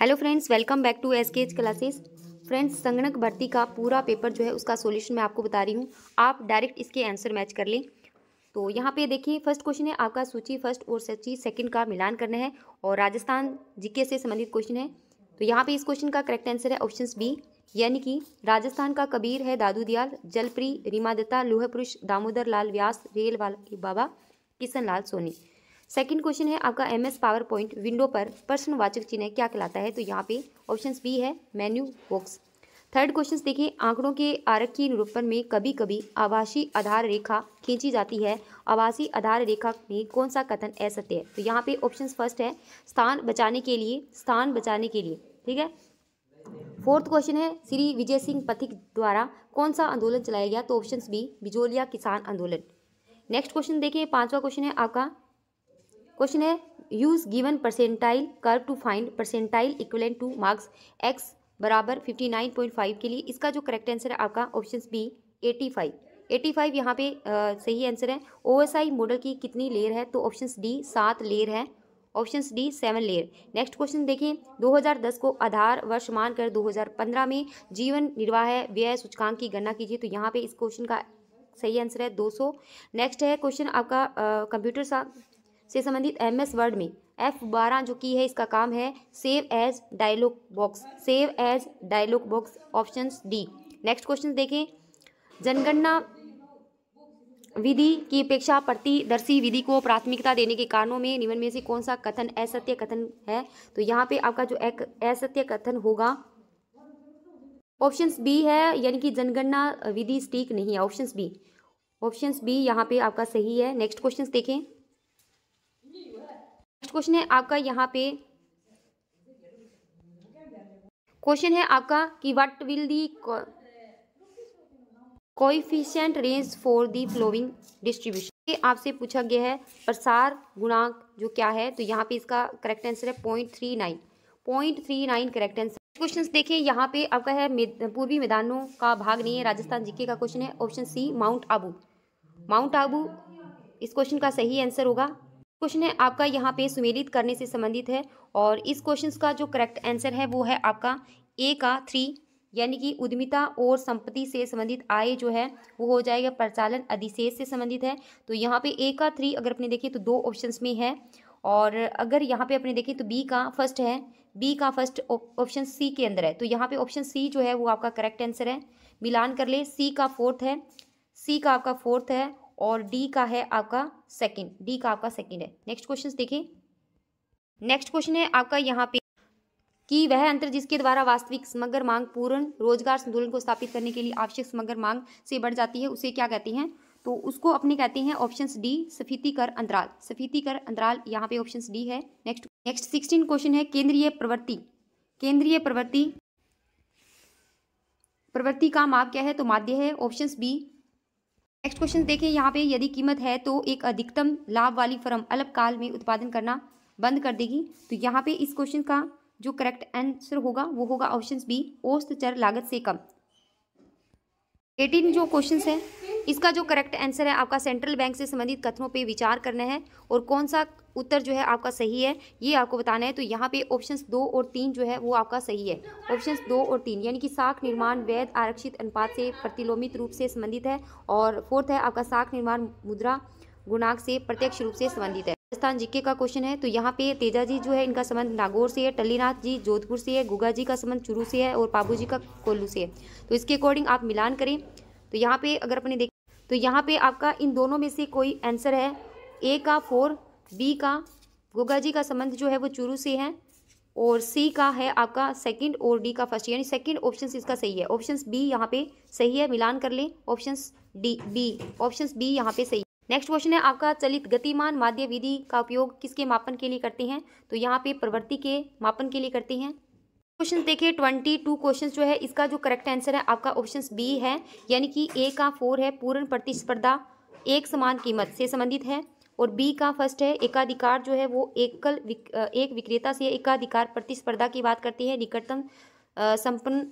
hello friends welcome back to S K H classes friends संगणक भर्ती का पूरा पेपर जो है उसका सॉल्यूशन मैं आपको बता रही हूँ आप डायरेक्ट इसके आंसर मैच कर लें तो यहाँ पे देखिए फर्स्ट क्वेश्चन है आपका सूची फर्स्ट और सूची सेकंड का मिलान करना है और राजस्थान जीके से संबंधित क्वेश्चन है तो यहाँ पे इस क्वेश्चन का करेक्ट आंसर है ऑप्शन बी यानी कि राजस्थान का कबीर है दादू दयाल जलप्री रीमा दत्ता लोहे पुरुष दामोदर लाल व्यास रेल वाल बाबा किशन लाल सोनी सेकंड क्वेश्चन है आपका M S PowerPoint window पर वाचक चिन्ह क्या कहलाता है तो यहाँ पे ऑप्शन बी है मेन्यू बॉक्स थर्ड क्वेश्चन देखिए आंकड़ों के आरक्षी निरूपण में कभी कभी आवासी आधार रेखा खींची जाती है आवासी आधार रेखा में कौन सा कथन असत्य है तो यहाँ पे ऑप्शन फर्स्ट है स्थान बचाने के लिए स्थान बचाने के लिए ठीक है फोर्थ क्वेश्चन है श्री विजय सिंह पथिक द्वारा कौन सा आंदोलन चलाया गया तो ऑप्शन बी बिजोलिया किसान आंदोलन नेक्स्ट क्वेश्चन देखिए पांचवा क्वेश्चन है आपका क्वेश्चन है use given percentile curve to find percentile equivalent to marks X बराबर फिफ्टी नाइन पॉइंट फाइव के लिए इसका जो करेक्ट आंसर है आपका option B eighty five eighty five यहाँ पे आ, सही आंसर है ओ एस आई मॉडल की कितनी लेयर है तो ऑप्शन डी सात लेयर है option D seven layer next question देखें 2010 को आधार वर्ष मानकर 2015 में जीवन निर्वाह व्यय सूचकांक की गणना कीजिए तो यहाँ पे इस क्वेश्चन का सही आंसर है 200 नेक्स्ट है क्वेश्चन आपका कंप्यूटर सा से संबंधित एम एस वर्ड में एफ बारह जो की है इसका काम है save as dialog box save as dialog box option D next question देखें जनगणना विधि की अपेक्षा प्रतिदर्शी विधि को प्राथमिकता देने के कारणों में निम्न में से कौन सा कथन असत्य कथन है तो यहाँ पे आपका जो एक असत्य कथन होगा ऑप्शन बी है यानी कि जनगणना विधि स्टीक नहीं है ऑप्शन बी ऑप्शन बी यहाँ पे आपका सही है नेक्स्ट क्वेश्चन देखें क्वेश्चन है आपका यहाँ पे क्वेश्चन है आपका कि what will the coefficient range for the following distribution आपसे पूछा गया है प्रसार गुणांक जो क्या है तो यहाँ पे इसका करेक्ट आंसर है point three nine point three nine correct answer question देखिए यहाँ पे आपका है पूर्वी मैदानों का भाग नहीं है राजस्थान जीके का क्वेश्चन है option C Mount Abu Mount Abu इस क्वेश्चन का सही आंसर होगा क्वेश्चन है आपका यहाँ पे सुमेलित करने से संबंधित है और इस क्वेश्चन का जो करेक्ट आंसर है वो है आपका ए का थ्री यानी कि उद्यमिता और संपत्ति से संबंधित आय जो है वो हो जाएगा प्रचालन अधिशेष से संबंधित है तो यहाँ पे ए का थ्री अगर अपने देखिए तो दो ऑप्शन में है और अगर यहाँ पे अपने देखिए तो बी का फर्स्ट है बी का फर्स्ट ऑप्शन सी के अंदर है तो यहाँ पे ऑप्शन सी जो है वो आपका करेक्ट आंसर है मिलान कर ले सी का फोर्थ है सी का आपका फोर्थ है और डी का है आपका सेकंड डी का आपका सेकंड है नेक्स्ट क्वेश्चन देखें नेक्स्ट क्वेश्चन है आपका यहाँ पे कि वह अंतर जिसके द्वारा वास्तविक समग्र मांग पूर्ण रोजगार संतुलन को स्थापित करने के लिए आवश्यक समग्र मांग से बढ़ जाती है उसे क्या कहते हैं तो उसको अपने कहते हैं ऑप्शन डी सफीति कर अंतराल सफीती कर अंतराल यहाँ पे ऑप्शन डी है नेक्स्ट नेक्स्ट सिक्सटीन क्वेश्चन है केंद्रीय प्रवृत्ति केंद्रीय प्रवृत्ति प्रवृत्ति का माप क्या है तो माध्य है ऑप्शन बी नेक्स्ट क्वेश्चन देखें यहाँ पे यदि कीमत है तो एक अधिकतम लाभ वाली फर्म अल्पकाल में उत्पादन करना बंद कर देगी तो यहाँ पे इस क्वेश्चन का जो करेक्ट आंसर होगा वो होगा ऑप्शन बी औस्त चर लागत से कम एटीन जो क्वेश्चन है इसका जो करेक्ट आंसर है आपका सेंट्रल बैंक से संबंधित कथनों पे विचार करना है और कौन सा उत्तर जो है आपका सही है ये आपको बताना है तो यहाँ पे ऑप्शंस दो और तीन जो है वो आपका सही है ऑप्शंस दो और तीन यानी कि साख निर्माण वैध आरक्षित अनुपात से प्रतिलोमित रूप से संबंधित है और फोर्थ है आपका साख निर्माण मुद्रा गुणाक से प्रत्यक्ष रूप से संबंधित है राजस्थान जीके का क्वेश्चन है तो यहाँ पे तेजा जी जो है इनका संबंध नागौर से है टल्लीनाथ जी जोधपुर से है गुगा जी का संबंध चुरू से है और पाबू जी का कोल्लू से है तो इसके अकॉर्डिंग आप मिलान करें तो यहाँ पे अगर अपने देख तो यहाँ पे आपका इन दोनों में से कोई आंसर है ए का फोर बी का गोगा जी का संबंध जो है वो चूरू से है और सी का है आपका सेकंड और डी का फर्स्ट यानी सेकंड ऑप्शन इसका सही है ऑप्शन बी यहाँ पे सही है मिलान कर लें option D B option B यहाँ पे सही नेक्स्ट क्वेश्चन है आपका चलित गतिमान माध्य विधि का उपयोग किसके मापन के लिए करते हैं तो यहाँ पे प्रवृत्ति के मापन के लिए करते हैं क्वेश्चन देखिए ट्वेंटी टू क्वेश्चन जो है इसका जो करेक्ट आंसर है आपका ऑप्शन बी है यानी कि ए का फोर है पूर्ण प्रतिस्पर्धा एक समान कीमत से संबंधित है और बी का फर्स्ट है एकाधिकार जो है वो एकल विक, एक विक्रेता से एकाधिकार प्रतिस्पर्धा की बात करती है निकटतम संपन्न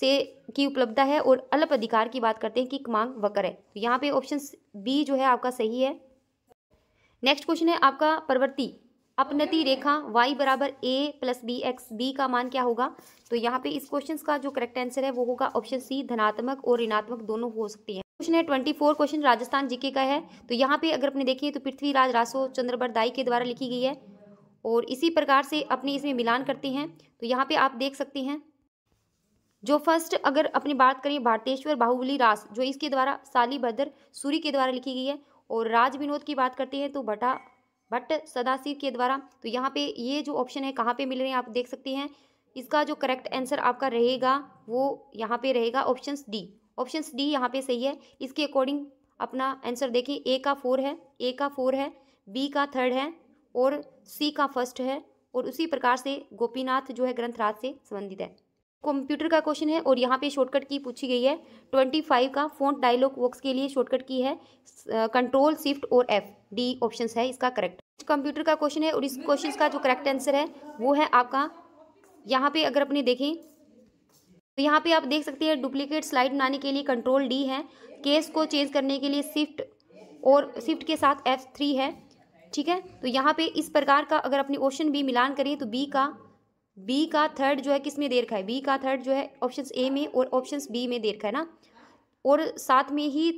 से की उपलब्धता है और अल्प अधिकार की बात करते हैं कि मांग वक्र है तो यहाँ पे ऑप्शन बी जो है आपका सही है नेक्स्ट क्वेश्चन है आपका प्रवृत्ति अपनति रेखा y बराबर A plus B X B का मान क्या होगा तो यहाँ पे इस क्वेश्चन का जो करेक्ट आंसर है वो होगा ऑप्शन सी धनात्मक और ऋणात्मक दोनों हो सकती है क्वेश्चन है twenty four question Rajasthan GK का है तो यहाँ पे अगर अपने देखिए तो पृथ्वीराज रासो चंद्रबर दाई के द्वारा लिखी गई है और इसी प्रकार से अपने इसमें मिलान करते हैं तो यहाँ पे आप देख सकते हैं जो फर्स्ट अगर अपनी बात करें भारतेश्वर बाहुबली रास जो इसके द्वारा साली भद्र सूरी के द्वारा लिखी गई है और राज विनोद की बात करते हैं तो भटा भट्ट सदाशिव के द्वारा तो यहाँ पे ये जो ऑप्शन है कहाँ पे मिल रहे हैं आप देख सकते हैं इसका जो करेक्ट आंसर आपका रहेगा वो यहाँ पे रहेगा ऑप्शन डी ऑप्शन डी यहाँ पे सही है इसके अकॉर्डिंग अपना आंसर देखें ए का फोर है ए का फोर है बी का थर्ड है और सी का फर्स्ट है और उसी प्रकार से गोपीनाथ जो है ग्रंथराज से संबंधित है कंप्यूटर का क्वेश्चन है और यहाँ पे शॉर्टकट की पूछी गई है ट्वेंटी फाइव का फोन डायलॉग बॉक्स के लिए शॉर्टकट की है कंट्रोल शिफ्ट uh, और एफ डी ऑप्शन है इसका करेक्ट कंप्यूटर का क्वेश्चन है और इस क्वेश्चन का जो करेक्ट आंसर है वो है आपका यहाँ पे अगर अपने देखें तो यहाँ पे आप देख सकते हैं डुप्लीकेट स्लाइड बनाने के लिए कंट्रोल डी है केस को चेंज करने के लिए शिफ्ट और शिफ्ट के साथ एफ थ्री है ठीक है तो यहाँ पे इस प्रकार का अगर अपने ऑप्शन बी मिलान करें तो बी का बी का थर्ड जो है किस में दे रखा है बी का थर्ड जो है ऑप्शन ए में और ऑप्शन बी में दे रखा है ना और साथ में ही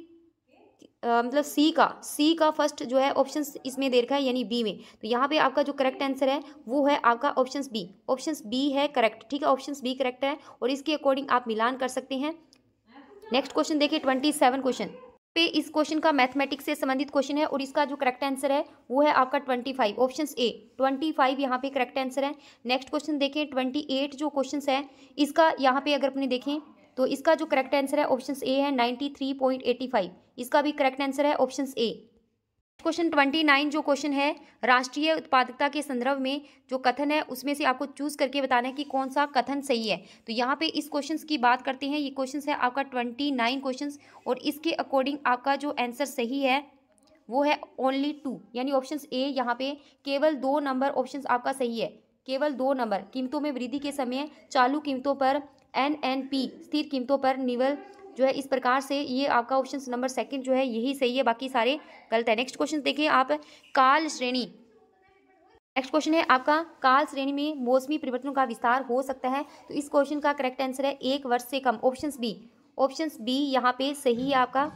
आ, मतलब सी का सी का फर्स्ट जो है ऑप्शन इसमें दे रखा है यानी बी में तो यहाँ पे आपका जो करेक्ट आंसर है वो है आपका ऑप्शन बी ऑप्शन बी है करेक्ट ठीक है ऑप्शन बी करेक्ट है और इसके अकॉर्डिंग आप मिलान कर सकते हैं नेक्स्ट क्वेश्चन देखिए ट्वेंटी सेवन क्वेश्चन पे इस क्वेश्चन का मैथमेटिक्स से संबंधित क्वेश्चन है और इसका जो करेक्ट आंसर है वो है आपका twenty five option A twenty five यहाँ पे करेक्ट आंसर है नेक्स्ट क्वेश्चन देखें ट्वेंटी एट जो क्वेश्चन है इसका यहाँ पे अगर अपने देखें तो इसका जो करेक्ट आंसर है ऑप्शन ए है ninety three point eighty five इसका भी करेक्ट आंसर है option A question twenty nine जो क्वेश्चन है राष्ट्रीय उत्पादकता के संदर्भ में जो कथन है उसमें से आपको चूज करके बताना है कि कौन सा कथन सही है तो यहाँ पे इस क्वेश्चन की बात करते हैं ये क्वेश्चन है आपका ट्वेंटी नाइन क्वेश्चन और इसके अकॉर्डिंग आपका जो आंसर सही है वो है ओनली टू यानी ऑप्शन ए यहाँ पे केवल दो नंबर ऑप्शन आपका सही है केवल दो नंबर कीमतों में वृद्धि के समय चालू कीमतों पर एन एन पी स्थिर कीमतों पर निवल जो है इस प्रकार से ये आपका ऑप्शन नंबर सेकंड जो है यही सही है बाकी सारे गलत है नेक्स्ट क्वेश्चन देखिए आप काल श्रेणी नेक्स्ट क्वेश्चन है आपका काल श्रेणी में मौसमी परिवर्तनों का विस्तार हो सकता है तो इस क्वेश्चन का करेक्ट आंसर है एक वर्ष से कम ऑप्शन बी ऑप्शन बी यहाँ पे सही है आपका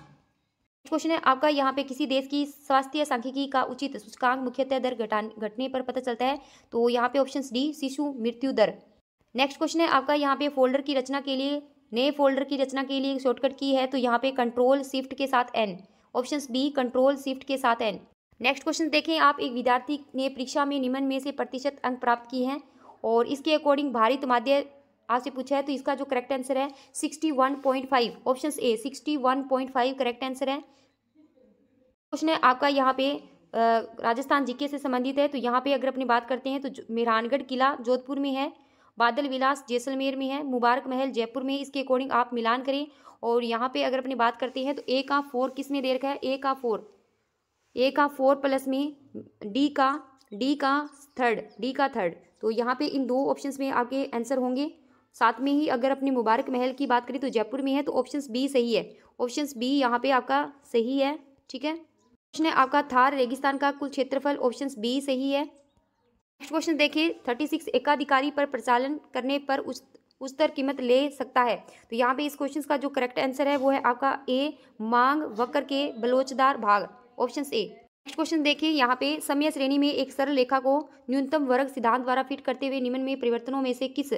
क्वेश्चन है आपका यहाँ पे किसी देश की स्वास्थ्य सांख्यिकी का उचित सूचकांक मुख्यतः दर घटने पर पता चलता है तो यहाँ पे ऑप्शन डी शिशु मृत्यु दर नेक्स्ट क्वेश्चन है आपका यहाँ पे फोल्डर की रचना के लिए नए फोल्डर की रचना के लिए शॉर्टकट की है तो यहाँ पे कंट्रोल शिफ्ट के साथ N option B control shift के साथ एन नेक्स्ट क्वेश्चन देखें आप एक विद्यार्थी ने परीक्षा में निम्न में से प्रतिशत अंक प्राप्त किए हैं और इसके अकॉर्डिंग भारित माध्य आपसे पूछा है तो इसका जो करेक्ट आंसर है sixty one point five option A sixty one point five correct answer है क्वेश्चन है आपका यहाँ पे राजस्थान जीके से संबंधित है तो यहाँ पे अगर अपनी बात करते हैं तो मेहरानगढ़ किला जोधपुर में है बादल विलास जैसलमेर में है मुबारक महल जयपुर में इसके अकॉर्डिंग आप मिलान करें और यहाँ पे अगर अपनी बात करते हैं तो ए का फोर किसने दे रखा है ए का फोर ए का फोर प्लस में डी का डी का थर्ड डी का थर्ड तो यहाँ पे इन दो ऑप्शंस में आपके आंसर होंगे साथ में ही अगर अपने मुबारक महल की बात करें तो जयपुर में है तो ऑप्शन बी सही है ऑप्शन बी यहाँ पे आपका सही है ठीक है क्वेश्चन है आपका थार रेगिस्तान का कुल क्षेत्रफल ऑप्शन बी सही है नेक्स्ट क्वेश्चन देखिए थर्टी सिक्स एकाधिकारी पर प्रचालन करने पर उस उच्चतर कीमत ले सकता है तो यहाँ पे इस क्वेश्चन का जो करेक्ट आंसर है वो है आपका ए मांग वक्र के बलोचदार भाग ऑप्शन ए नेक्स्ट क्वेश्चन देखिए यहाँ पे समय श्रेणी में एक सरल रेखा को न्यूनतम वर्ग सिद्धांत द्वारा फिट करते हुए निम्न में परिवर्तनों में से किस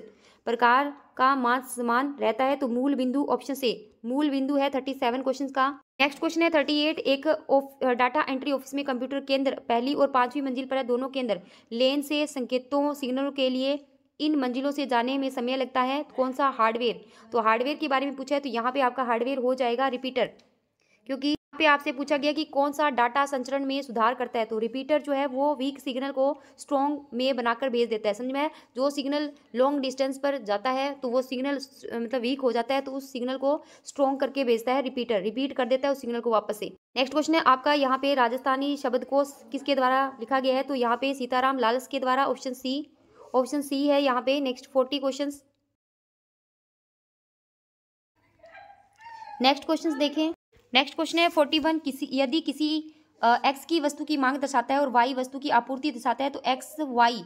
प्रकार का मान समान रहता है तो मूल बिंदु ऑप्शन से मूल बिंदु है थर्टी सेवन क्वेश्चन का नेक्स्ट क्वेश्चन है थर्टी एट एक डाटा एंट्री ऑफिस में कंप्यूटर केंद्र पहली और पांचवी मंजिल पर है दोनों केंद्र लेन से संकेतों सिग्नलों के लिए इन मंजिलों से जाने में समय लगता है कौन सा हार्डवेयर तो हार्डवेयर के बारे में पूछा है तो यहाँ पे आपका हार्डवेयर हो जाएगा रिपीटर क्योंकि पे आपसे पूछा गया कि कौन सा डाटा संचरण में सुधार करता है तो रिपीटर जो है वो वीक सिग्नल को स्ट्रॉन्ग में बनाकर भेज देता है समझ में जो सिग्नल लॉन्ग डिस्टेंस पर जाता है तो वो सिग्नल मतलब वीक हो जाता है तो उस सिग्नल को स्ट्रॉन्ग करके भेजता है रिपीटर रिपीट कर देता है उस सिग्नल को वापस से नेक्स्ट क्वेश्चन है आपका यहाँ पे राजस्थानी शब्द को किसके द्वारा लिखा गया है तो यहाँ पे सीताराम लालस के द्वारा ऑप्शन सी ऑप्शन सी है यहाँ पे next forty question next question देखें नेक्स्ट क्वेश्चन है फोर्टी वन किसी यदि किसी एक्स की वस्तु की मांग दर्शाता है और वाई वस्तु की आपूर्ति दर्शाता है तो एक्स वाई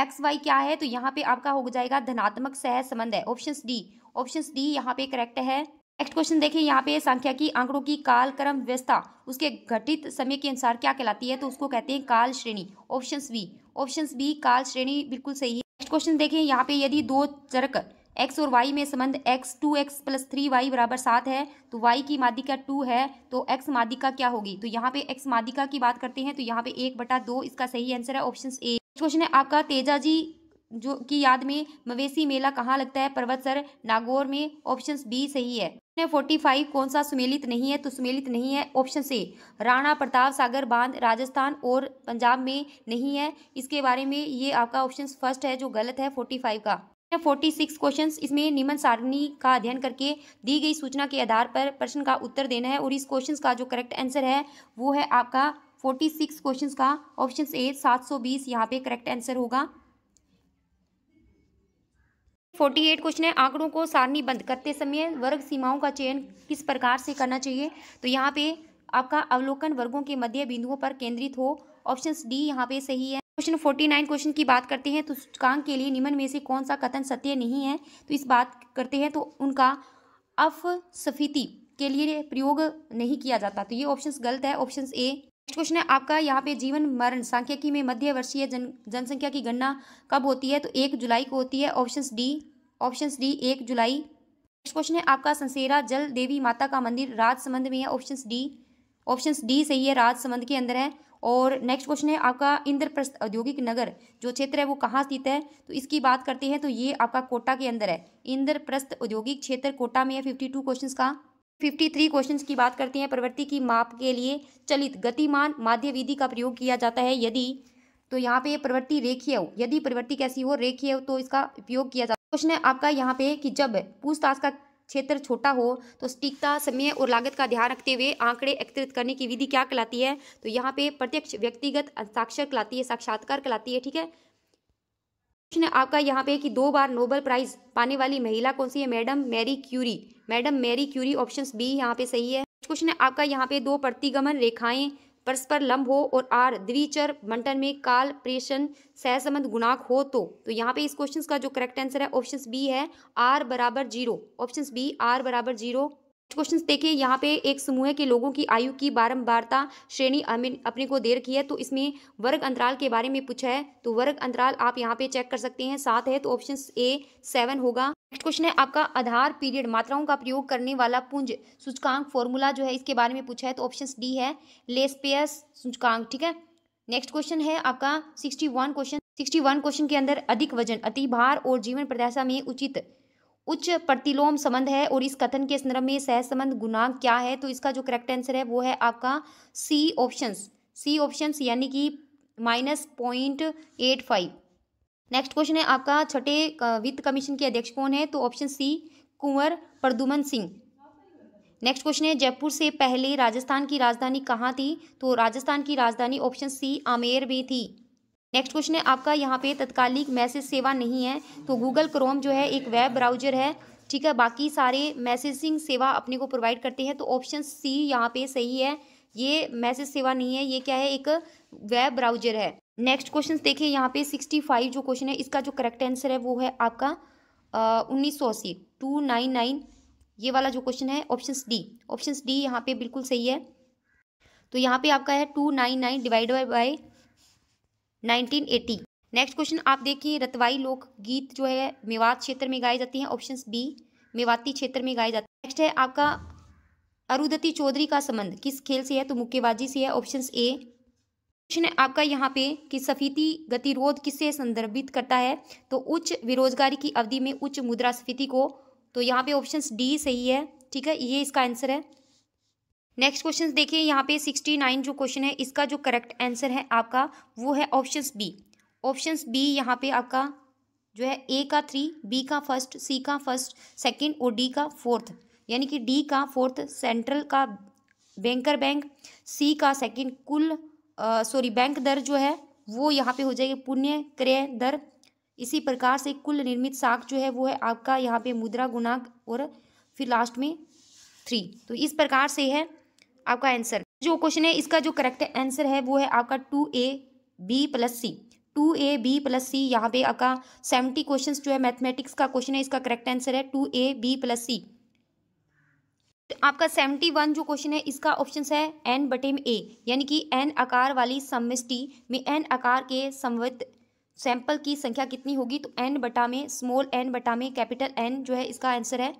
एक्स वाई क्या है तो यहाँ पे आपका हो जाएगा धनात्मक सह संबंध है ऑप्शन डी ऑप्शन डी यहाँ पे करेक्ट है नेक्स्ट क्वेश्चन देखिए यहाँ पे संख्या की आंकड़ों की काल क्रम व्यवस्था उसके घटित समय के अनुसार क्या कहलाती है तो उसको कहते हैं काल श्रेणी ऑप्शन बी ऑप्शन बी काल श्रेणी बिल्कुल सही है नेक्स्ट क्वेश्चन देखें यहाँ पे यदि दो चरक एक्स और वाई में संबंध X two X plus three Y बराबर सात है तो वाई की मादिका टू है तो एक्स मादिका क्या होगी तो यहाँ पे एक्स मादिका की बात करते हैं तो यहाँ पे एक बटा दो इसका सही आंसर है ऑप्शन ए क्वेश्चन है आपका तेजा जी जो की याद में मवेशी मेला कहाँ लगता है पर्वत सर नागौर में ऑप्शन बी सही है फोर्टी फाइव कौन सा सुमेलित नहीं है तो सुमेलित नहीं है ऑप्शन से राणा प्रताप सागर बांध राजस्थान और पंजाब में नहीं है इसके बारे में ये आपका ऑप्शन फर्स्ट है जो गलत है फोर्टी फाइव का फोर्टी सिक्स क्वेश्चन इसमें निमन सारणी का अध्ययन करके दी गई सूचना के आधार पर प्रश्न का उत्तर देना है और इस क्वेश्चन का जो करेक्ट आंसर है वो है आपका फोर्टी सिक्स क्वेश्चन का ऑप्शन ए सात सौ बीस यहाँ पे करेक्ट आंसर होगा फोर्टी एट क्वेश्चन है आंकड़ों को सारणी बंद करते समय वर्ग सीमाओं का चयन किस प्रकार से करना चाहिए तो यहाँ पे आपका अवलोकन वर्गों के मध्य बिंदुओं पर केंद्रित हो ऑप्शन डी यहाँ पे सही है क्वेश्चन फोर्टी नाइन क्वेश्चन की बात करते हैं तो सूचकांक के लिए निम्न में से कौन सा कथन सत्य नहीं है तो इस बात करते हैं तो उनका अफ सफीति के लिए प्रयोग नहीं किया जाता तो ये ऑप्शन गलत है ऑप्शन ए नेक्स्ट क्वेश्चन है आपका यहाँ पे जीवन मरण सांख्यिकी में मध्य वर्षीय जन जनसंख्या की गणना कब होती है तो एक जुलाई को होती है ऑप्शन डी ऑप्शन डी एक जुलाई नेक्स्ट क्वेश्चन है आपका संसेरा जल देवी माता का मंदिर राजसमंद में है ऑप्शन डी ऑप्शन डी सही है राजसमंद के अंदर है और नेक्स्ट क्वेश्चन है आपका इंद्रप्रस्थ औद्योगिक नगर जो क्षेत्र है वो कहाँ स्थित है तो इसकी बात करते हैं तो ये आपका कोटा के अंदर है इंद्रप्रस्थ औद्योगिक क्षेत्र कोटा में है फिफ्टी टू क्वेश्चन का फिफ्टी थ्री क्वेश्चन की बात करते हैं प्रवृत्ति की माप के लिए चलित गतिमान माध्य विधि का प्रयोग किया जाता है यदि तो यहाँ पे प्रवृत्ति रेखीय हो यदि प्रवृत्ति कैसी हो रेखीय हो तो इसका उपयोग किया जाता है क्वेश्चन है आपका यहाँ पे कि जब पूछताछ का क्षेत्र छोटा हो तो सटीकता समय और लागत का ध्यान रखते हुए आंकड़े एकत्रित करने की विधि क्या कहलाती है तो यहाँ पे प्रत्यक्ष व्यक्तिगत हस्ताक्षर कहलाती है साक्षात्कार कहलाती है ठीक है प्रश्न आपका यहाँ पे कि दो बार नोबल प्राइज पाने वाली महिला कौन सी है madam Marie Curie madam Marie Curie option B यहाँ पे सही है क्वेश्चन आपका यहाँ पे दो प्रतिगमन रेखाएं परस्पर लंब हो और आर द्विचर मंटन में काल प्रेषण सहसंबंध गुणाक हो तो तो यहाँ पे इस क्वेश्चन का जो करेक्ट आंसर है ऑप्शन बी है आर बराबर जीरो ऑप्शन बी आर बराबर जीरो क्वेश्चन देखिए यहाँ पे एक समूह के लोगों की आयु की बारंबारता श्रेणी अपने को दे रखी है तो इसमें वर्ग अंतराल के बारे में पूछा है तो वर्ग अंतराल आप यहाँ पे चेक कर सकते हैं सात है तो ऑप्शन ए सेवन होगा नेक्स्ट क्वेश्चन है आपका आधार पीरियड मात्राओं का प्रयोग करने वाला पुंज सूचकांक फॉर्मूला जो है इसके बारे में पूछा है तो ऑप्शन डी है लेसपेयस सूचकांक ठीक है नेक्स्ट क्वेश्चन है आपका sixty one question sixty one question के अंदर अधिक वजन अति भार और जीवन प्रत्याशा में उचित उच्च प्रतिलोम संबंध है और इस कथन के संदर्भ में सह संबंध गुणांक क्या है तो इसका जो करेक्ट आंसर है वो है आपका सी ऑप्शन सी ऑप्शन यानी कि minus point eight five next question है आपका छठे वित्त कमीशन के अध्यक्ष कौन है तो option C Kunwar Pradyumn Singh next question है जयपुर से पहले राजस्थान की राजधानी कहाँ थी तो राजस्थान की राजधानी ऑप्शन सी आमेर में थी नेक्स्ट क्वेश्चन है आपका यहाँ पे तत्कालिक मैसेज सेवा नहीं है तो गूगल क्रोम जो है एक वेब ब्राउजर है ठीक है बाकी सारे मैसेजिंग सेवा अपने को प्रोवाइड करते हैं तो ऑप्शन सी यहाँ पे सही है ये मैसेज सेवा नहीं है ये क्या है एक वेब ब्राउजर है नेक्स्ट क्वेश्चन देखिए यहाँ पे सिक्सटी फाइव जो क्वेश्चन है इसका जो करेक्ट आंसर है वो है आपका उन्नीस सौ अस्सी टू नाइन नाइन ये वाला जो क्वेश्चन है ऑप्शन डी ऑप्शन डी यहाँ पे बिल्कुल सही है तो यहाँ पे आपका है two nine nine divide by 1980 next question आप देखिए रतवाई लोक गीत जो है मेवात क्षेत्र में गाए जाते हैं ऑप्शन बी मेवाती क्षेत्र में गाए जाते हैं नेक्स्ट है आपका अरुदति चौधरी का संबंध किस खेल से है तो मुक्केबाजी से है ऑप्शन ए क्वेश्चन है आपका यहाँ पे कि सफीति गतिरोध किससे संदर्भित करता है तो उच्च बेरोजगारी की अवधि में उच्च मुद्रास्फीति को तो यहाँ पे ऑप्शन डी सही है ठीक है ये इसका आंसर है नेक्स्ट क्वेश्चन देखिए यहाँ पे सिक्सटी नाइन जो क्वेश्चन है इसका जो करेक्ट आंसर है आपका वो है ऑप्शन बी ऑप्शन बी यहाँ पे आपका जो है ए का थ्री बी का फर्स्ट सी का फर्स्ट सेकंड और डी का फोर्थ यानी कि डी का फोर्थ सेंट्रल का बैंकर बैंक सी का सेकंड कुल सॉरी बैंक दर जो है वो यहाँ पे हो जाएगी पुण्य क्रय दर इसी प्रकार से कुल निर्मित साख जो है वो है आपका यहाँ पे मुद्रा गुणाक और फिर लास्ट में थ्री तो इस प्रकार से है आपका आंसर जो क्वेश्चन है इसका जो करेक्ट आंसर है वो है आपका two A B plus C two A B plus C यहाँ पे आपका सेवेंटी क्वेश्चन जो है मैथमेटिक्स का क्वेश्चन है इसका करेक्ट आंसर है two A B plus C आपका सेवेंटी वन जो क्वेश्चन है इसका ऑप्शन है एन बटेम ए यानी कि एन आकार वाली सममिष्टि में एन आकार के संवृत सैंपल की संख्या कितनी होगी तो एन बटा में स्मॉल एन बटा में कैपिटल एन जो है इसका आंसर है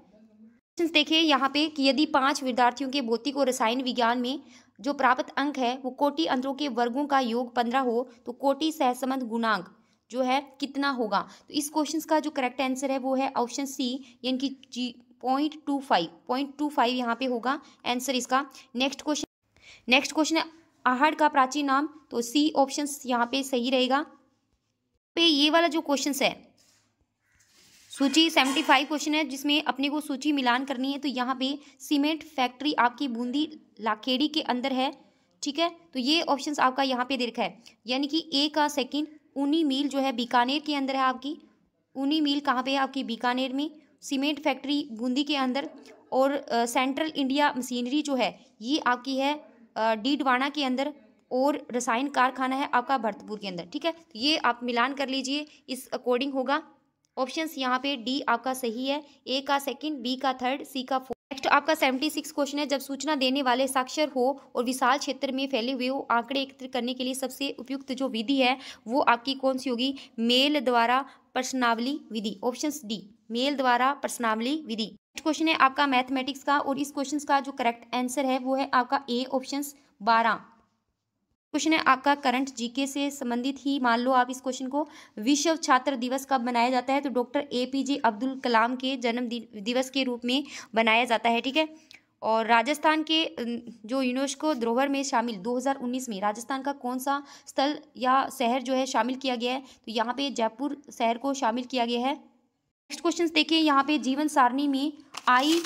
देखिए यहाँ पे कि यदि पांच विद्यार्थियों के भौतिक और रसायन विज्ञान में जो प्राप्त अंक है वो कोटि अंतरों के वर्गों का योग पंद्रह हो तो कोटि सहसंबंध गुणांक जो है कितना होगा तो इस क्वेश्चन का जो करेक्ट आंसर है वो है ऑप्शन सी यानी कि जी point two five point two five यहाँ पे होगा आंसर इसका नेक्स्ट क्वेश्चन नेक्स्ट क्वेश्चन है आहार का प्राचीन नाम तो सी ऑप्शन यहाँ पे सही रहेगा पे ये वाला जो क्वेश्चन है सूची सेवेंटी फाइव क्वेश्चन है जिसमें अपने को सूची मिलान करनी है तो यहाँ पे सीमेंट फैक्ट्री आपकी बूंदी लाखेड़ी के अंदर है ठीक है तो ये ऑप्शंस आपका यहाँ पे देखा है यानी कि ए का सेकंड ऊनी मील जो है बीकानेर के अंदर है आपकी ऊनी मील कहाँ पे है आपकी बीकानेर में सीमेंट फैक्ट्री बूंदी के अंदर और सेंट्रल इंडिया मशीनरी जो है ये आपकी है डीडवाना के अंदर और रसायन कारखाना है आपका भरतपुर के अंदर ठीक है तो ये आप मिलान कर लीजिए इस अकॉर्डिंग होगा ऑप्शन यहाँ पे डी आपका सही है ए का सेकंड बी का थर्ड सी का फोर्थ नेक्स्ट आपका सेवेंटी सिक्स क्वेश्चन है जब सूचना देने वाले साक्षर हो और विशाल क्षेत्र में फैले हुए आंकड़े एकत्र करने के लिए सबसे उपयुक्त जो विधि है वो आपकी कौन सी होगी मेल द्वारा प्रश्नावली विधि ऑप्शन डी मेल द्वारा प्रश्नावली विधि नेक्स्ट क्वेश्चन है आपका मैथमेटिक्स का और इस क्वेश्चन का जो करेक्ट आंसर है वो है आपका ए ऑप्शन बारह क्वेश्चन है आपका करंट जीके से संबंधित ही मान लो आप इस क्वेश्चन को विश्व छात्र दिवस कब मनाया जाता है तो doctor A P J Abdul Kalam के जन्म दिवस के रूप में मनाया जाता है ठीक है और राजस्थान के जो यूनेस्को धरोहर में शामिल 2019 में राजस्थान का कौन सा स्थल या शहर जो है शामिल किया गया है तो यहाँ पे जयपुर शहर को शामिल किया गया है नेक्स्ट क्वेश्चन देखिए यहाँ पे जीवन सारणी में आई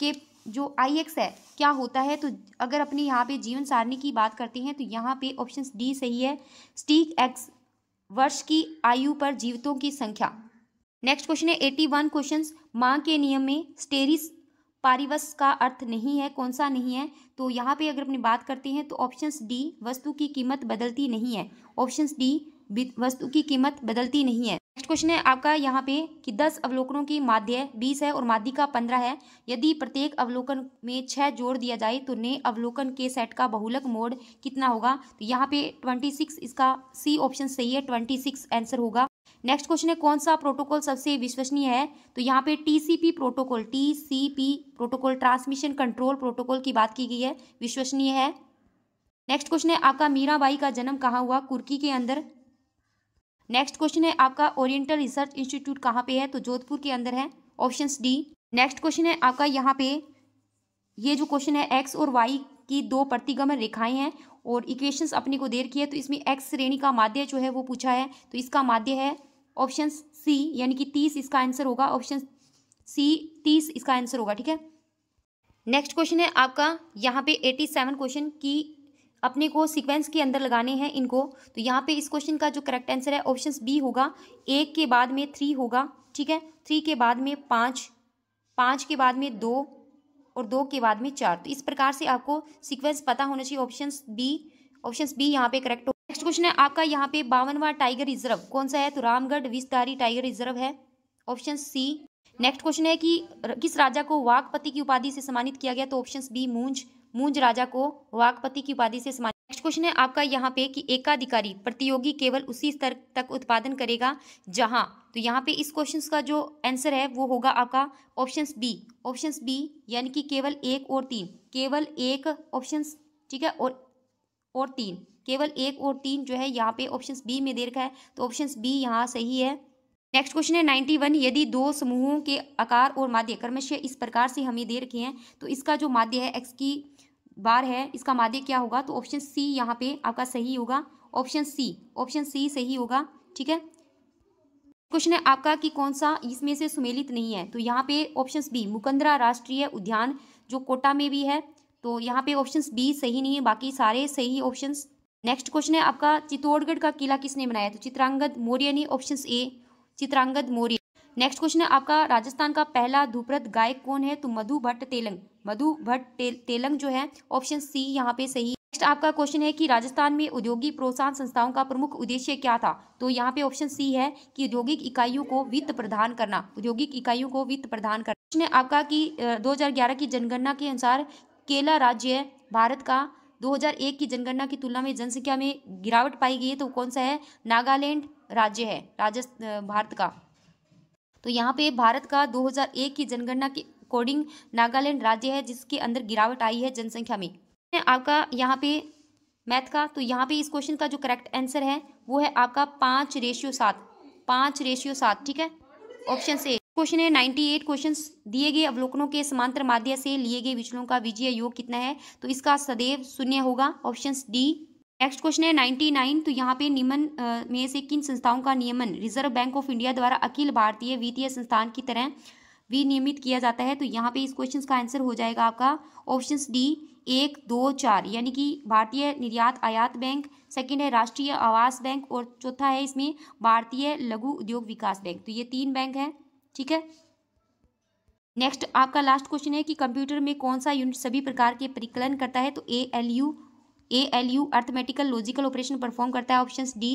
के जो आई एक्स है क्या होता है तो अगर अपने यहाँ पे जीवन सारणी की बात करते हैं तो यहाँ पे ऑप्शन डी सही है स्टीक एक्स वर्ष की आयु पर जीवितों की संख्या नेक्स्ट क्वेश्चन है एटी वन क्वेश्चन माँ के नियम में स्टेरिस पारिवश का अर्थ नहीं है कौन सा नहीं है तो यहाँ पे अगर अपनी बात करते हैं तो ऑप्शन डी वस्तु की कीमत बदलती नहीं है ऑप्शन डी वस्तु की कीमत बदलती नहीं है नेक्स्ट क्वेश्चन है आपका यहाँ पे कि दस अवलोकनों की माध्य बीस है और माध्य का पंद्रह है यदि प्रत्येक अवलोकन में छः जोड़ दिया जाए तो नए अवलोकन के सेट का बहुलक मोड कितना होगा तो यहाँ पे ट्वेंटी सिक्स इसका सी ऑप्शन सही है ट्वेंटी सिक्स आंसर होगा नेक्स्ट क्वेश्चन है कौन सा प्रोटोकॉल सबसे विश्वसनीय है तो यहाँ पे TCP protocol TCP protocol transmission control protocol की बात की गई है विश्वसनीय है नेक्स्ट क्वेश्चन है आपका मीराबाई का जन्म कहाँ हुआ कुर्की के अंदर नेक्स्ट क्वेश्चन है आपका ओरिएंटल रिसर्च इंस्टीट्यूट कहाँ पे है तो जोधपुर के अंदर है ऑप्शन डी नेक्स्ट क्वेश्चन है आपका यहाँ पे ये जो क्वेश्चन है एक्स और वाई की दो प्रतिगमन रेखाएं हैं और इक्वेशंस अपने को देर की है तो इसमें एक्स श्रेणी का माध्य जो है वो पूछा है तो इसका माध्य है ऑप्शन सी यानी कि तीस इसका आंसर होगा ऑप्शन सी तीस इसका आंसर होगा ठीक है नेक्स्ट क्वेश्चन है आपका यहाँ पे एटी सेवन क्वेश्चन की अपने को सीक्वेंस के अंदर लगाने हैं इनको तो यहाँ पे इस क्वेश्चन का जो करेक्ट आंसर है ऑप्शन बी होगा एक के बाद में थ्री होगा ठीक है थ्री के बाद में पाँच पाँच के बाद में दो और दो के बाद में चार तो इस प्रकार से आपको सीक्वेंस पता होना चाहिए ऑप्शन बी ऑप्शन बी यहाँ पे करेक्ट होगा नेक्स्ट क्वेश्चन है आपका यहाँ पे बावनवा टाइगर रिजर्व कौन सा है तो रामगढ़ विस्तारी टाइगर रिजर्व है ऑप्शन सी नेक्स्ट क्वेश्चन है कि किस राजा को वाकपति की उपाधि से सम्मानित किया गया तो ऑप्शन बी मूंज मूंज राजा को वाकपति की उपाधि से सम्मानित नेक्स्ट क्वेश्चन है आपका यहाँ पे कि एकाधिकारी प्रतियोगी केवल उसी स्तर तक उत्पादन करेगा जहाँ तो यहाँ पे इस क्वेश्चन का जो आंसर है वो होगा आपका ऑप्शन बी ऑप्शन बी यानी कि केवल एक और तीन केवल एक ऑप्शन ठीक है और और तीन केवल एक और तीन जो है यहाँ पे ऑप्शन बी में दे रखा है तो ऑप्शन बी यहाँ सही है नेक्स्ट क्वेश्चन है नाइन्टी वन यदि दो समूहों के आकार और माध्य कर्मश्य इस प्रकार से हमें दे रखे हैं तो इसका जो माध्य है एक्स की बार है इसका माध्य क्या होगा तो ऑप्शन सी यहाँ पे आपका सही होगा ऑप्शन सी ऑप्शन सी सही होगा ठीक है क्वेश्चन है आपका कि कौन सा इसमें से सुमेलित नहीं है तो यहाँ पे ऑप्शन बी मुकंदरा राष्ट्रीय उद्यान जो कोटा में भी है तो यहाँ पे ऑप्शन बी सही नहीं है बाकी सारे सही ऑप्शन नेक्स्ट क्वेश्चन है आपका चित्तौड़गढ़ का किला किसने बनाया तो चित्रांगद मौर्य ने option A Chitrangad Maurya next question है आपका राजस्थान का पहला धूप्रत गायक कौन है तो मधु भट्ट तेलंग मधु भट्ट ते, तेलंग जो है ऑप्शन सी यहाँ पे सही नेक्स्ट आपका क्वेश्चन है कि राजस्थान में औद्योगिक प्रोत्साहन संस्थाओं का प्रमुख उद्देश्य क्या था तो यहाँ पे ऑप्शन सी है कि औद्योगिक इकाइयों को वित्त प्रदान करना औद्योगिक इकाइयों को वित्त प्रदान करना क्वेश्चन है आपका कि 2011 की जनगणना के अनुसार केला राज्य भारत का 2001 की जनगणना की तुलना में जनसंख्या में गिरावट पाई गई है तो कौन सा है नागालैंड राज्य है राजस्थान भारत का तो यहाँ पे भारत का 2001 की जनगणना के अकॉर्डिंग नागालैंड राज्य है जिसके अंदर गिरावट आई है जनसंख्या में आपका यहाँ पे मैथ का तो यहाँ पे इस क्वेश्चन का जो करेक्ट आंसर है वो है आपका पाँच रेशियो सात पाँच रेशियो सात ठीक है ऑप्शन से क्वेश्चन है नाइन्टी एट क्वेश्चन दिए गए अवलोकनों के समांतर माध्यम से लिए गए विचलों का विजय योग कितना है तो इसका सदैव शून्य होगा ऑप्शन डी नेक्स्ट क्वेश्चन है 99 तो यहाँ पे नियमन में से किन संस्थाओं का नियमन रिजर्व बैंक ऑफ इंडिया द्वारा अखिल भारतीय वित्तीय संस्थान की तरह विनियमित किया जाता है तो यहाँ पे इस क्वेश्चन का आंसर हो जाएगा आपका ऑप्शन डी एक दो चार यानी कि भारतीय निर्यात आयात बैंक सेकंड है राष्ट्रीय आवास बैंक और चौथा है इसमें भारतीय लघु उद्योग विकास बैंक तो ये तीन बैंक है ठीक है नेक्स्ट आपका लास्ट क्वेश्चन है कि कंप्यूटर में कौन सा यूनिट सभी प्रकार के परिकलन करता है तो A L U A L U arithmetical logical operation perform करता है ऑप्शन डी